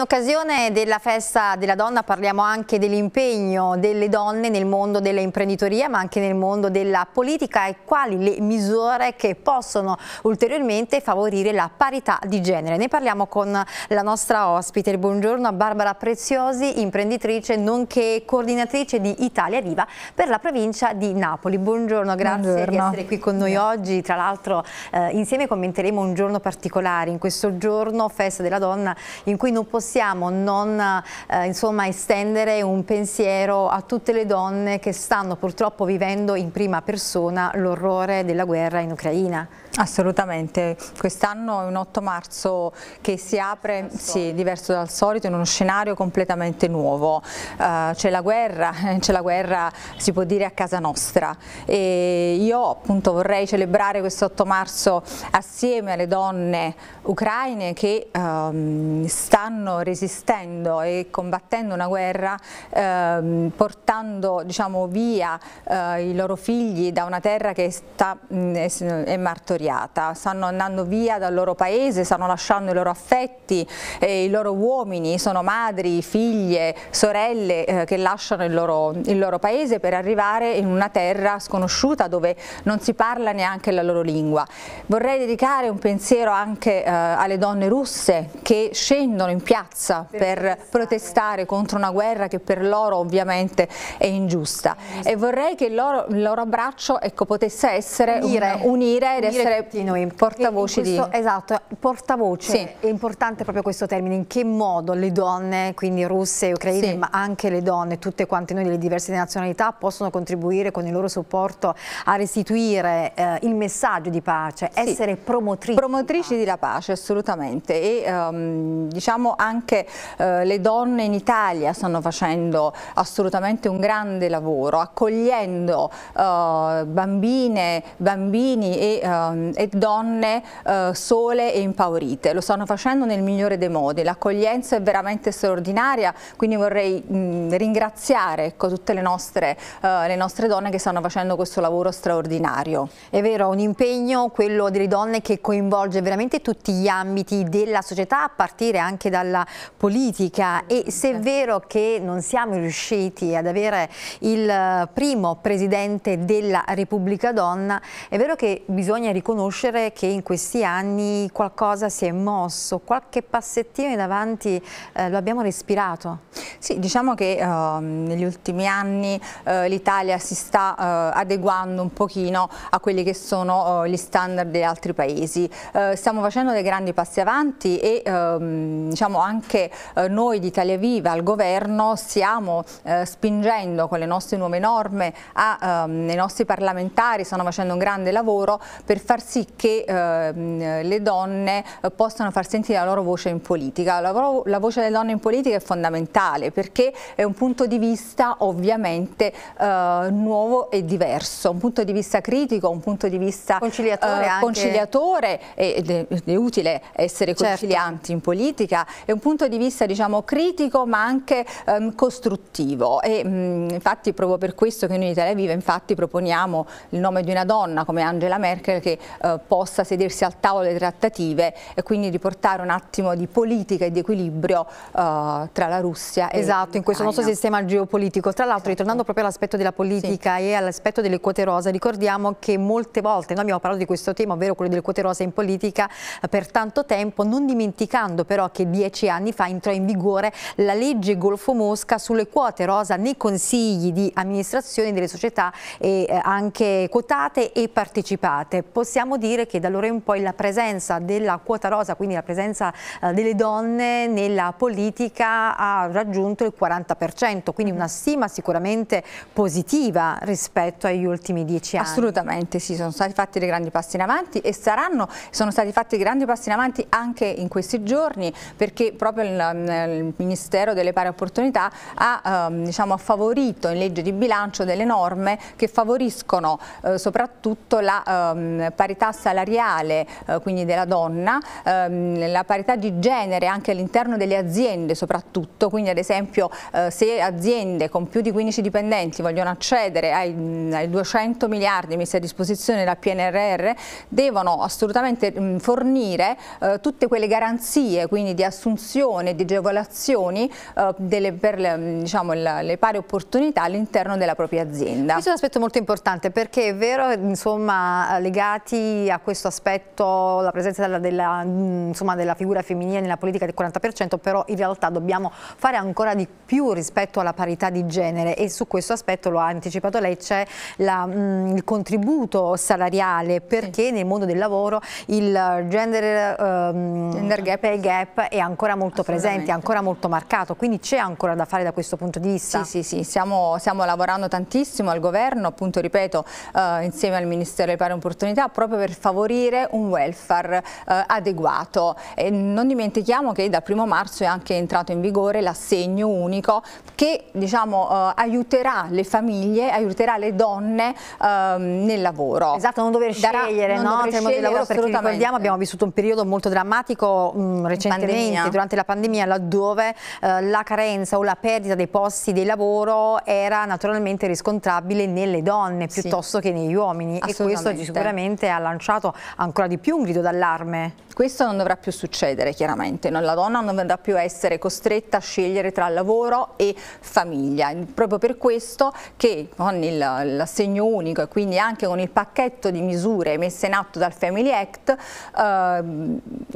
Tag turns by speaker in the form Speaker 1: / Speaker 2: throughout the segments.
Speaker 1: in occasione della festa della donna parliamo anche dell'impegno delle donne nel mondo dell'imprenditoria ma anche nel mondo della politica e quali le misure che possono ulteriormente favorire la parità di genere. Ne parliamo con la nostra ospite, buongiorno a Barbara Preziosi, imprenditrice nonché coordinatrice di Italia Viva per la provincia di Napoli. Buongiorno, grazie buongiorno. di essere qui con noi oggi, tra l'altro eh, insieme commenteremo un giorno particolare, in questo giorno festa della donna in cui non possiamo possiamo non eh, insomma, estendere un pensiero a tutte le donne che stanno purtroppo vivendo in prima persona l'orrore della guerra in Ucraina. Assolutamente, quest'anno è un 8 marzo che si apre,
Speaker 2: sì, diverso dal solito, in uno scenario completamente nuovo. Uh, c'è la guerra, c'è la guerra si può dire a casa nostra e io appunto vorrei celebrare questo 8 marzo assieme alle donne ucraine che um, stanno resistendo e combattendo una guerra ehm, portando diciamo, via eh, i loro figli da una terra che sta, mh, mm, è, martoriata, stanno andando via dal loro paese, stanno lasciando i loro affetti, eh, i loro uomini, sono madri, figlie, sorelle eh, che lasciano il loro, il loro paese per arrivare in una terra sconosciuta dove non si parla neanche la loro lingua. Vorrei dedicare un pensiero anche eh, alle donne russe che scendono in piazza piazza per protestare contro una guerra che per loro ovviamente è ingiusta e vorrei che il loro, il loro abbraccio ecco, potesse essere unire, un, unire ed unire essere
Speaker 1: noi. portavoci questo, di... Esatto, portavoce, sì. è importante proprio questo termine, in che modo le donne, quindi russe, e ucraine, sì. ma anche le donne, tutte quante noi delle diverse nazionalità possono contribuire con il loro supporto a restituire eh, il messaggio di pace, sì. essere promotrici. Promotrici della pace, assolutamente e um,
Speaker 2: diciamo anche anche eh, le donne in Italia stanno facendo assolutamente un grande lavoro, accogliendo eh, bambine, bambini e, eh, e donne eh, sole e impaurite. Lo stanno facendo nel migliore dei modi. L'accoglienza è veramente straordinaria, quindi vorrei mh, ringraziare ecco, tutte le
Speaker 1: nostre, eh, le nostre donne che stanno facendo questo lavoro straordinario. È vero, un impegno, quello delle donne che coinvolge veramente tutti gli ambiti della società, a partire anche dalla politica e se è certo. vero che non siamo riusciti ad avere il eh, primo presidente della Repubblica donna, è vero che bisogna riconoscere che in questi anni qualcosa si è mosso, qualche passettino in avanti eh, lo abbiamo respirato. Sì, diciamo che eh, negli ultimi anni
Speaker 2: eh, l'Italia si sta eh, adeguando un pochino a quelli che sono eh, gli standard di altri paesi. stiamo facendo dei grandi passi avanti e ehm, diciamo anche anche eh, noi di Italia Viva al governo stiamo eh, spingendo con le nostre nuove norme a, ehm, i nostri parlamentari, stanno facendo un grande lavoro per far sì che ehm, le donne eh, possano far sentire la loro voce in politica. La, la, voce delle donne in politica è fondamentale perché è un punto di vista ovviamente eh, nuovo e diverso, un punto di vista critico, un punto di vista conciliatore, eh, conciliatore ed è, ed è, utile essere certo. concilianti certo. in politica, è un punto punto di vista diciamo, critico ma anche ehm, costruttivo e mh, infatti proprio per questo che noi in Italia Viva infatti proponiamo il nome di una donna come Angela Merkel che eh, possa sedersi al tavolo delle trattative e quindi riportare un attimo di politica e di
Speaker 1: equilibrio eh, tra la Russia e Esatto, in questo nostro sistema geopolitico. Tra l'altro esatto. ritornando proprio all'aspetto della politica sì. e all'aspetto delle quote rosa, ricordiamo che molte volte noi abbiamo parlato di questo tema, ovvero quello delle quote rosa in politica eh, per tanto tempo, non dimenticando però che dieci anni fa entrò in vigore la legge Golfo Mosca sulle quote rosa nei consigli di amministrazione delle società eh, anche quotate e partecipate. Possiamo dire che da allora in poi la presenza della quota rosa, quindi la presenza eh, delle donne nella politica ha raggiunto il 40%, quindi una mhm. stima sicuramente positiva rispetto agli ultimi dieci anni. Assolutamente sì, sono stati fatti dei grandi passi in
Speaker 2: avanti e saranno, sono stati fatti grandi passi in avanti anche in questi giorni perché proprio il, il Ministero delle Pari Opportunità ha ehm, diciamo, favorito in legge di bilancio delle norme che favoriscono eh, soprattutto la ehm, parità salariale, eh, quindi della donna, ehm, la parità di genere anche all'interno delle aziende soprattutto, quindi ad esempio eh, se aziende con più di 15 dipendenti vogliono accedere ai, ai 200 miliardi messi a disposizione da PNRR, devono assolutamente mh, fornire eh, tutte quelle garanzie, quindi di assunzione discussione di agevolazioni eh, delle, per le, mm, diciamo, la, le, pari opportunità all'interno
Speaker 1: della propria azienda. Questo è un aspetto molto importante perché è vero, insomma, legati a questo aspetto la presenza della, della, mm, insomma, della figura femminile nella politica del 40%, però in realtà dobbiamo fare ancora di più rispetto alla parità di genere e su questo aspetto lo ha anticipato lei, c'è mm, il contributo salariale perché sì. nel mondo del lavoro il gender, um, gender gap e gap è ancora molto molto presenti, ancora molto marcato, quindi c'è ancora da fare da questo punto di vista? Sì, sì, sì, stiamo, stiamo lavorando
Speaker 2: tantissimo al governo, appunto ripeto, eh, insieme al Ministero delle Pari Opportunità, proprio per favorire un welfare eh, adeguato. E non dimentichiamo che dal primo marzo è anche entrato in vigore l'assegno unico che diciamo, eh, aiuterà le
Speaker 1: famiglie, aiuterà le donne ehm, nel lavoro. Esatto, non dover Darà, scegliere, non no? dover cioè, scegliere, lavoro, perché ricordiamo abbiamo vissuto un periodo molto drammatico mh, mm, recentemente, Pandemia. durante durante la pandemia laddove eh, la carenza o la perdita dei posti di lavoro era naturalmente riscontrabile nelle donne piuttosto sì. che negli uomini e questo sicuramente ha lanciato ancora di più un grido d'allarme. Questo non dovrà più succedere chiaramente, non la donna non dovrà
Speaker 2: più essere costretta a scegliere tra lavoro e famiglia, proprio per questo che con l'assegno unico e quindi anche con il pacchetto di misure messe in atto dal Family Act, eh,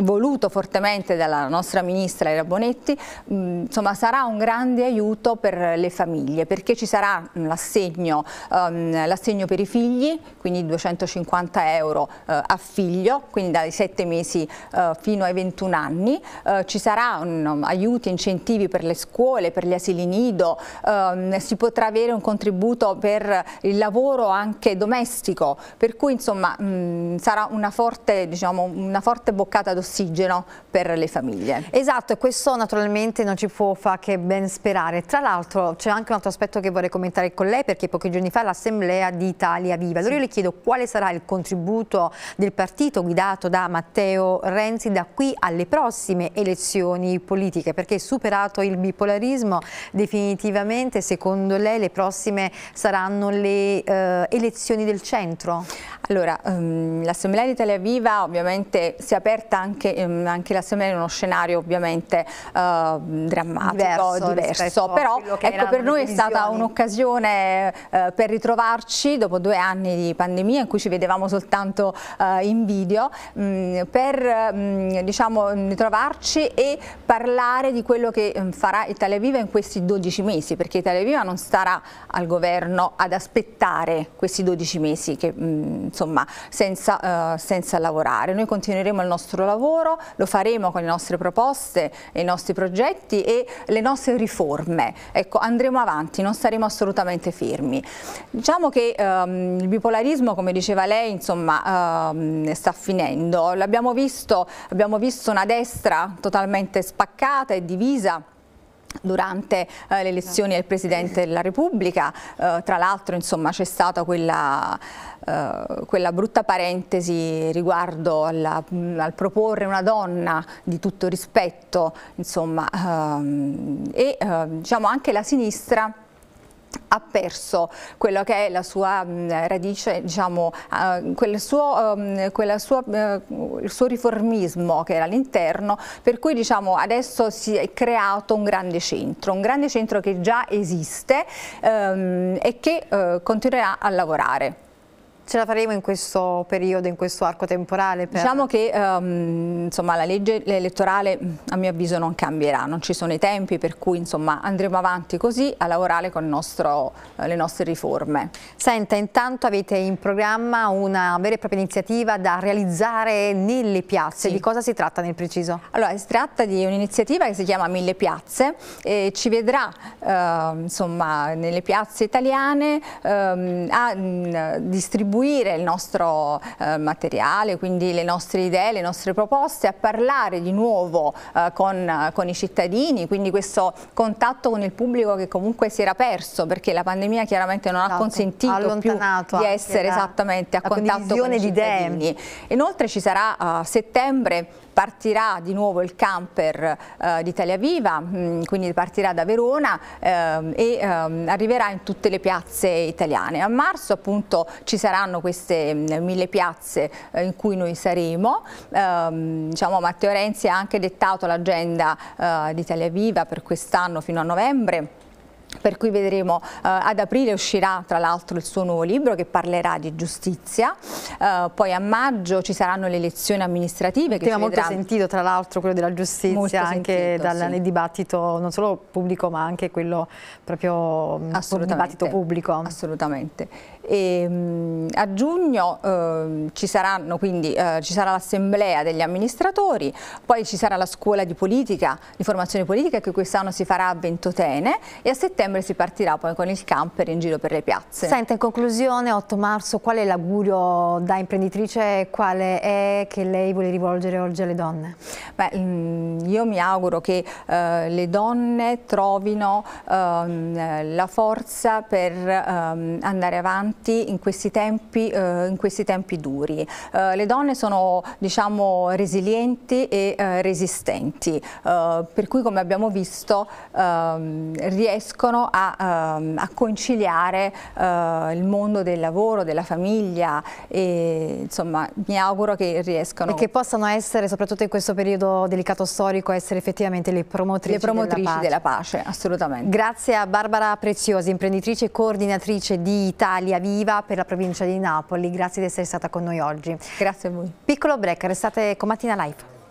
Speaker 2: voluto fortemente dalla nostra ministra sinistra era Bonetti, mm, insomma sarà un grande aiuto per le famiglie perché ci sarà mm, l'assegno um, per i figli, quindi 250 euro uh, a figlio, quindi dai 7 mesi uh, fino ai 21 anni, uh, ci saranno um, mm, aiuti, incentivi per le scuole, per gli asili nido, um, si potrà avere un contributo per il lavoro anche domestico, per cui insomma mh, sarà
Speaker 1: una forte, diciamo, una forte boccata d'ossigeno per le famiglie. Esatto. Esatto, e questo naturalmente non ci può fare che ben sperare. Tra l'altro c'è anche un altro aspetto che vorrei commentare con lei perché pochi giorni fa l'Assemblea di Italia Viva. Allora io le chiedo quale sarà il contributo del partito guidato da Matteo Renzi da qui alle prossime elezioni politiche perché superato il bipolarismo definitivamente secondo lei le prossime saranno le eh, elezioni del centro? Allora, um, ehm, l'Assemblea di
Speaker 2: Italia Viva ovviamente si è aperta anche, um, anche l'Assemblea in uno scenario ovviamente uh, drammatico, diverso, diverso però ecco, per noi è stata un'occasione uh, per ritrovarci dopo due anni di pandemia in cui ci vedevamo soltanto uh, in video, um, per mm, diciamo, ritrovarci e parlare di quello che farà Italia Viva in questi 12 mesi, perché Italia Viva non starà al governo ad aspettare questi 12 mesi che mm, insomma, senza, eh, senza, lavorare. Noi continueremo il nostro lavoro, lo faremo con le nostre proposte, i nostri progetti e le nostre riforme. Ecco, andremo avanti, non saremo assolutamente fermi. Diciamo che ehm, il bipolarismo, come diceva lei, insomma, ehm, sta finendo. L'abbiamo visto, abbiamo visto una destra totalmente spaccata e divisa durante eh, le elezioni del Presidente della Repubblica, eh, tra l'altro c'è stata quella, eh, quella, brutta parentesi riguardo alla, al proporre una donna di tutto rispetto, insomma, ehm, e eh, diciamo anche la sinistra ha perso quella che è la sua mm, radice, diciamo, eh, quel suo, um, sua, eh, il suo riformismo che era all'interno, per cui diciamo, adesso si è creato un grande centro, un grande centro che già esiste um, e che uh, continuerà a lavorare. Ce la faremo in questo periodo, in questo arco temporale? Per... Diciamo che um, insomma, la legge elettorale a mio avviso non cambierà, non ci sono i tempi per cui insomma, andremo avanti così a lavorare con nostro, eh, le nostre riforme.
Speaker 1: Senta, intanto avete in programma una vera e propria iniziativa da realizzare nelle piazze, sì. di cosa si tratta nel preciso? Allora, si tratta di un'iniziativa che si
Speaker 2: chiama Mille Piazze, e ci vedrà eh, insomma, nelle piazze italiane eh, a distribuire contribuire il nostro eh, materiale, quindi le nostre idee, le nostre proposte, a parlare di nuovo eh, con, con, i cittadini, quindi questo contatto con il pubblico che comunque si era perso perché la pandemia chiaramente non esatto, ha consentito più di essere esattamente a contatto con i cittadini. Idee. Inoltre ci sarà a eh, settembre partirà di nuovo il camper eh, di Italia Viva, mh, mm, quindi partirà da Verona ehm, e ehm, arriverà in tutte le piazze italiane. A marzo appunto ci saranno queste mh, mm, mille piazze eh, in cui noi saremo, ehm, diciamo, Matteo Renzi ha anche dettato l'agenda eh, di Italia Viva per quest'anno fino a novembre per cui vedremo eh, ad aprile uscirà tra l'altro il suo nuovo libro che parlerà di giustizia, eh, poi a maggio ci
Speaker 1: saranno le elezioni amministrative. Che tema molto vedrà... sentito tra l'altro quello della giustizia anche sentito, dal, sì. nel dibattito non solo pubblico ma anche quello mm, proprio mm, dibattito pubblico. Assolutamente. E, ehm, a giugno eh, ci, saranno, quindi,
Speaker 2: eh, ci sarà l'assemblea degli amministratori, poi ci sarà la scuola di politica, di formazione politica che quest'anno si farà a Ventotene e a settembre si partirà poi con il camper in giro per le piazze. Senta,
Speaker 1: in conclusione, 8 marzo, qual è l'augurio da imprenditrice e quale è che lei vuole rivolgere oggi alle donne? Beh, mm, io mi auguro che
Speaker 2: eh, le donne trovino ehm, la forza per ehm, andare avanti avanti in questi tempi, eh, in questi tempi duri. Eh, le donne sono diciamo, resilienti e eh, resistenti, eh, per cui come abbiamo visto ehm, riescono a, ehm, a conciliare
Speaker 1: eh, il mondo del lavoro, della famiglia e insomma mi auguro che riescano. E che possano essere, soprattutto in questo periodo delicato storico, essere effettivamente le promotrici, le promotrici della, pace. della pace. Assolutamente. Grazie a Barbara Preziosi, imprenditrice e coordinatrice di Italia. Viva per la provincia di Napoli. Grazie di essere stata con noi oggi. Grazie a voi. Piccolo break, restate con Mattina Live.